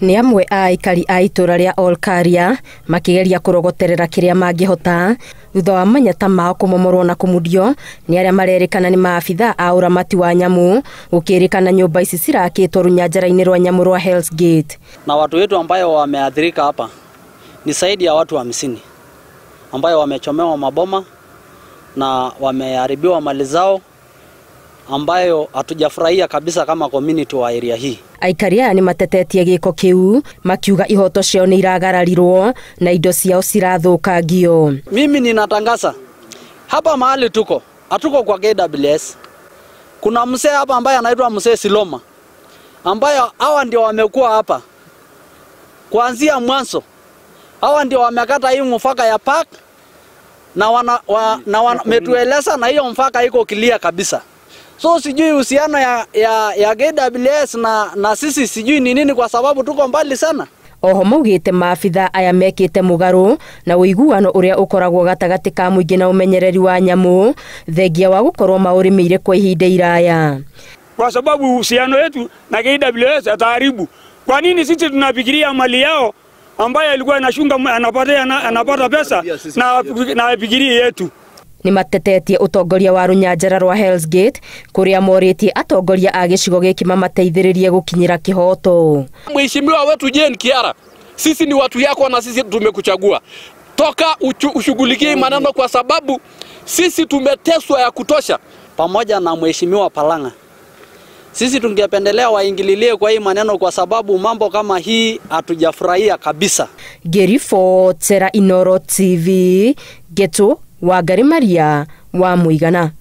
nä amwe a aikari a itũra rĩa olkaria makĩgeria kũrogoterera kĩrĩa mangĩhota thutha wa manyata mao momorwo na kũmudio nĩ arĩa marerĩkana nä maabithaa a ramati wa kana nyå mba ici cirakĩtwo rũnyanjara-inĩ rwa nyamũ rwa Hell's Gate. Na watu wetu ambayo wameathirika hapa ni saidi ya watu hamsini wa ambayo wamechomewa maboma na wameharibiwa mali zao ambayo hatujafurahia kabisa kama community wa area hii. Aikari aya nĩ matetetie gĩko kĩu makiuga ihoto ciao nĩ iragararirwo na indo ciao cirathũkangio. Mimi ninatangaza hapa mahali tuko, hatuko kwa KWS. Kuna msee hapa ambaye anaitwa msee Siloma ambayo hawa ndio wamekuwa hapa kuanzia mwanzo. Hawa ndio wamekata hii mfaka ya park na wana, wa, na wametueleza na hiyo mfaka iko kilia kabisa. So sijui uhusiano ya, ya, ya GWS na, na sisi sijui ni nini, kwa sababu tuko mbali sana oho maugite maabitha aya mekite mugaru na uiguano uria ukoragwo gatagati ka muingi na umenyereri wa nyamu thengia wa gukorwo maurimiire kwa ihinda iraya kwa sababu uhusiano wetu na GWS ataharibu. Kwa nini sisi tunafikiria mali yao ambayo alikuwa anashunga anapata, anapata pesa na, na afikirii yetu nĩ matetetie ũtongoria wa rũnyanjara rwa Hell's Gate kũrĩa morĩtie atongoria a gĩcigo gĩkĩ mamateithĩrĩrie gũkinyĩra kĩhoto. Mheshimiwa wetu Jane Kiara, sisi ni watu yako na sisi tumekuchagua, toka ushughulikie maneno kwa sababu sisi tumeteswa ya kutosha, pamoja na Mheshimiwa Palang'a. Sisi tungependelea waingililie kwa hii maneno kwa sababu mambo kama hii hatujafurahia kabisa. Gerifo Tera Inoro TV Geto wa ngari maria wa mũigana